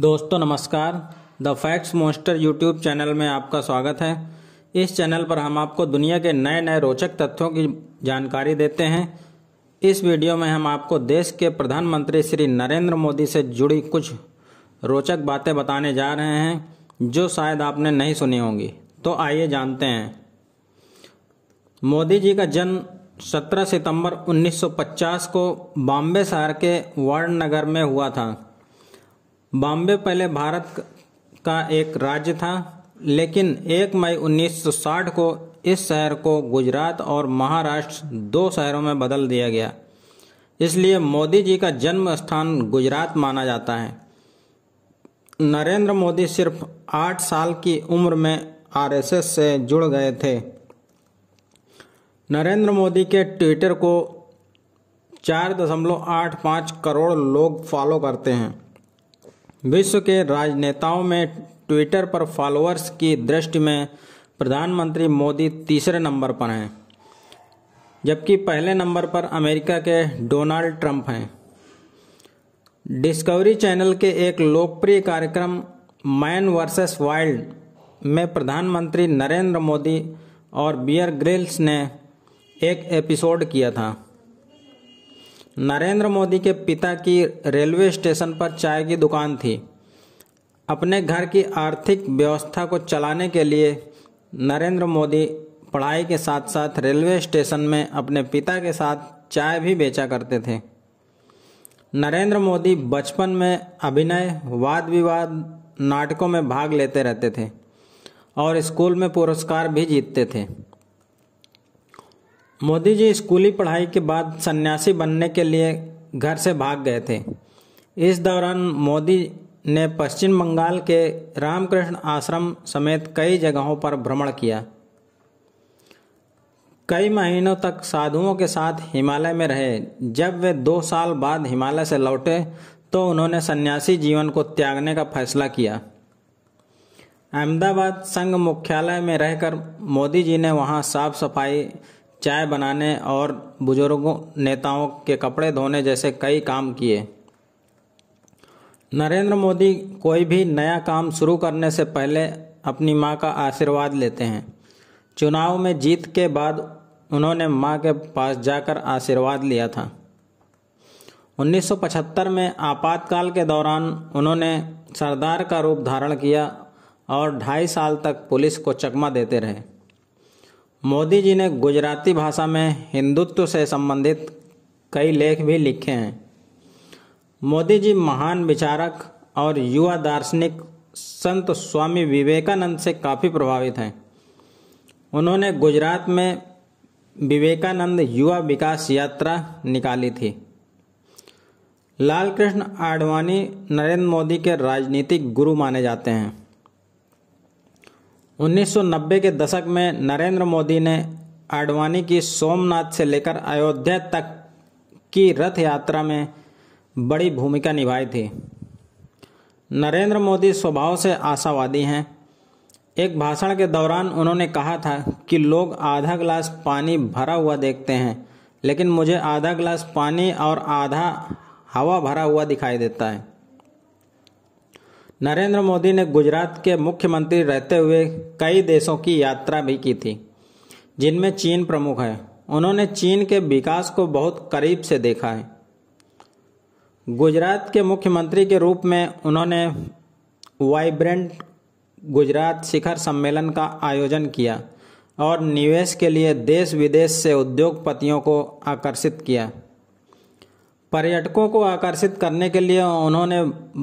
दोस्तों नमस्कार the facts master YouTube channel में आपका स्वागत है इस चैनल पर हम आपको दुनिया के नए नए रोचक तथ्यों की जानकारी देते हैं इस वीडियो में हम आपको देश के प्रधानमंत्री श्री नरेंद्र मोदी से जुड़ी कुछ रोचक बातें बताने जा रहे हैं जो शायद आपने नहीं सुनी होंगी तो आइए जानते हैं मोदी जी का जन्म 17 सितंबर 1950 को बॉम्बे शहर के वार्ड नगर में हुआ था बॉम्बे पहले भारत का एक राज्य था लेकिन 1 मई 1960 को इस शहर को गुजरात और महाराष्ट्र दो शहरों में बदल दिया गया इसलिए मोदी जी का जन्म स्थान गुजरात माना जाता है नरेंद्र मोदी सिर्फ आठ साल की उम्र में आरएसएस से जुड़ गए थे नरेंद्र मोदी के ट्विटर को चार दशमलव आठ पाँच करोड़ लोग फॉलो करते हैं विश्व के राजनेताओं में ट्विटर पर फॉलोअर्स की दृष्टि में प्रधानमंत्री मोदी तीसरे नंबर पर हैं जबकि पहले नंबर पर अमेरिका के डोनाल्ड ट्रंप हैं डिस्कवरी चैनल के एक लोकप्रिय कार्यक्रम मैन वर्सेस वाइल्ड में प्रधानमंत्री नरेंद्र मोदी और बियर ग्रिल्स ने एक एपिसोड किया था नरेंद्र मोदी के पिता की रेलवे स्टेशन पर चाय की दुकान थी अपने घर की आर्थिक व्यवस्था को चलाने के लिए नरेंद्र मोदी पढ़ाई के साथ साथ रेलवे स्टेशन में अपने पिता के साथ चाय भी बेचा करते थे नरेंद्र मोदी बचपन में अभिनय वाद विवाद नाटकों में भाग लेते रहते थे और स्कूल में पुरस्कार भी जीतते थे मोदी जी स्कूली पढ़ाई के बाद सन्यासी बनने के लिए घर से भाग गए थे इस दौरान मोदी ने पश्चिम बंगाल के रामकृष्ण आश्रम समेत कई जगहों पर भ्रमण किया कई महीनों तक साधुओं के साथ हिमालय में रहे जब वे दो साल बाद हिमालय से लौटे तो उन्होंने सन्यासी जीवन को त्यागने का फैसला किया अहमदाबाद संघ मुख्यालय में रहकर मोदी जी ने वहां साफ सफाई चाय बनाने और बुजुर्गों नेताओं के कपड़े धोने जैसे कई काम किए नरेंद्र मोदी कोई भी नया काम शुरू करने से पहले अपनी माँ का आशीर्वाद लेते हैं चुनाव में जीत के बाद उन्होंने माँ के पास जाकर आशीर्वाद लिया था 1975 में आपातकाल के दौरान उन्होंने सरदार का रूप धारण किया और ढाई साल तक पुलिस को चकमा देते रहे मोदी जी ने गुजराती भाषा में हिंदुत्व से संबंधित कई लेख भी लिखे हैं मोदी जी महान विचारक और युवा दार्शनिक संत स्वामी विवेकानंद से काफ़ी प्रभावित हैं उन्होंने गुजरात में विवेकानंद युवा विकास यात्रा निकाली थी लाल कृष्ण आडवाणी नरेंद्र मोदी के राजनीतिक गुरु माने जाते हैं 1990 के दशक में नरेंद्र मोदी ने आडवाणी की सोमनाथ से लेकर अयोध्या तक की रथ यात्रा में बड़ी भूमिका निभाई थी नरेंद्र मोदी स्वभाव से आशावादी हैं एक भाषण के दौरान उन्होंने कहा था कि लोग आधा गिलास पानी भरा हुआ देखते हैं लेकिन मुझे आधा गिलास पानी और आधा हवा भरा हुआ दिखाई देता है नरेंद्र मोदी ने गुजरात के मुख्यमंत्री रहते हुए कई देशों की यात्रा भी की थी जिनमें चीन प्रमुख है उन्होंने चीन के विकास को बहुत करीब से देखा है गुजरात के मुख्यमंत्री के रूप में उन्होंने वाइब्रेंट गुजरात शिखर सम्मेलन का आयोजन किया और निवेश के लिए देश विदेश से उद्योगपतियों को आकर्षित किया पर्यटकों को आकर्षित करने के लिए उन्होंने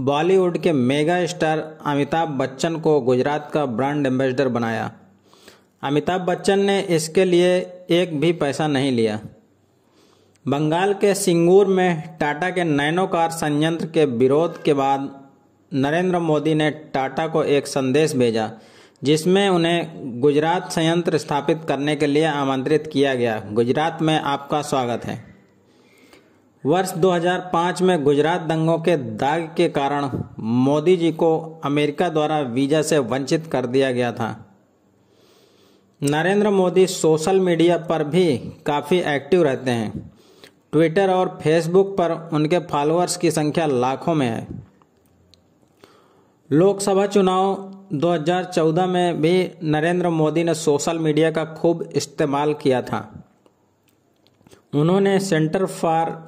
बॉलीवुड के मेगा स्टार अमिताभ बच्चन को गुजरात का ब्रांड एम्बेसडर बनाया अमिताभ बच्चन ने इसके लिए एक भी पैसा नहीं लिया बंगाल के सिंगूर में टाटा के नैनो कार संयंत्र के विरोध के बाद नरेंद्र मोदी ने टाटा को एक संदेश भेजा जिसमें उन्हें गुजरात संयंत्र स्थापित करने के लिए आमंत्रित किया गया गुजरात में आपका स्वागत है वर्ष 2005 में गुजरात दंगों के दाग के कारण मोदी जी को अमेरिका द्वारा वीज़ा से वंचित कर दिया गया था नरेंद्र मोदी सोशल मीडिया पर भी काफ़ी एक्टिव रहते हैं ट्विटर और फेसबुक पर उनके फॉलोअर्स की संख्या लाखों में है लोकसभा चुनाव 2014 में भी नरेंद्र मोदी ने सोशल मीडिया का खूब इस्तेमाल किया था उन्होंने सेंटर फॉर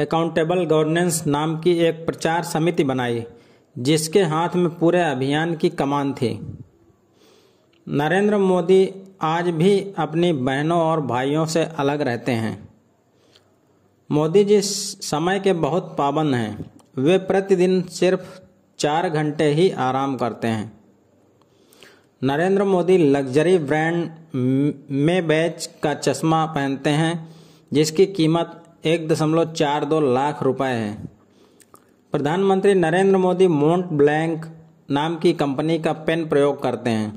अकाउंटेबल गवर्नेंस नाम की एक प्रचार समिति बनाई जिसके हाथ में पूरे अभियान की कमान थी नरेंद्र मोदी आज भी अपनी बहनों और भाइयों से अलग रहते हैं मोदी जी समय के बहुत पाबंद हैं वे प्रतिदिन सिर्फ चार घंटे ही आराम करते हैं नरेंद्र मोदी लग्जरी ब्रांड में बैच का चश्मा पहनते हैं जिसकी कीमत एक दशमलव चार दो लाख रुपए है प्रधानमंत्री नरेंद्र मोदी मोंट ब्लैंक नाम की कंपनी का पेन प्रयोग करते हैं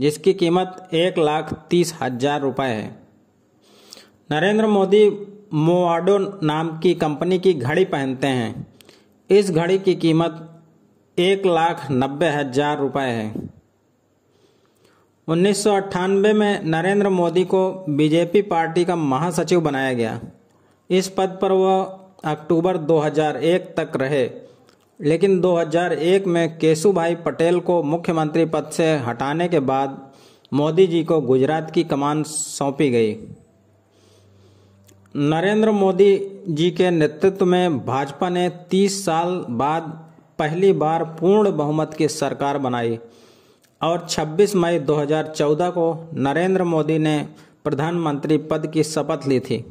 जिसकी कीमत एक लाख तीस हजार रुपये है नरेंद्र मोदी मोआडो नाम की कंपनी की घड़ी पहनते हैं इस घड़ी की कीमत एक लाख नब्बे हजार रुपये है उन्नीस में नरेंद्र मोदी को बीजेपी पार्टी का महासचिव बनाया गया इस पद पर वह अक्टूबर 2001 तक रहे लेकिन 2001 में केशुभाई पटेल को मुख्यमंत्री पद से हटाने के बाद मोदी जी को गुजरात की कमान सौंपी गई नरेंद्र मोदी जी के नेतृत्व में भाजपा ने 30 साल बाद पहली बार पूर्ण बहुमत की सरकार बनाई और 26 मई 2014 को नरेंद्र मोदी ने प्रधानमंत्री पद की शपथ ली थी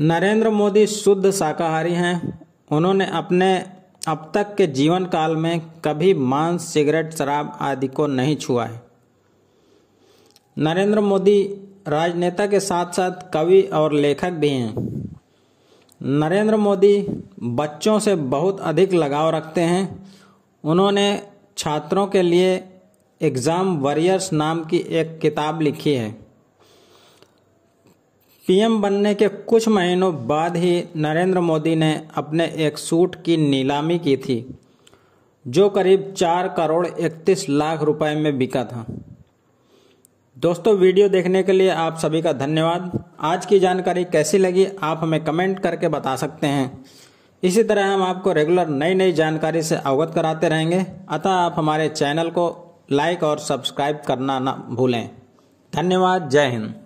नरेंद्र मोदी शुद्ध शाकाहारी हैं उन्होंने अपने अब तक के जीवन काल में कभी मांस सिगरेट शराब आदि को नहीं छुआ है नरेंद्र मोदी राजनेता के साथ साथ कवि और लेखक भी हैं नरेंद्र मोदी बच्चों से बहुत अधिक लगाव रखते हैं उन्होंने छात्रों के लिए एग्ज़ाम वॉरियर्स नाम की एक किताब लिखी है पीएम बनने के कुछ महीनों बाद ही नरेंद्र मोदी ने अपने एक सूट की नीलामी की थी जो करीब चार करोड़ इकतीस लाख रुपए में बिका था दोस्तों वीडियो देखने के लिए आप सभी का धन्यवाद आज की जानकारी कैसी लगी आप हमें कमेंट करके बता सकते हैं इसी तरह हम आपको रेगुलर नई नई जानकारी से अवगत कराते रहेंगे अतः आप हमारे चैनल को लाइक और सब्सक्राइब करना ना भूलें धन्यवाद जय हिंद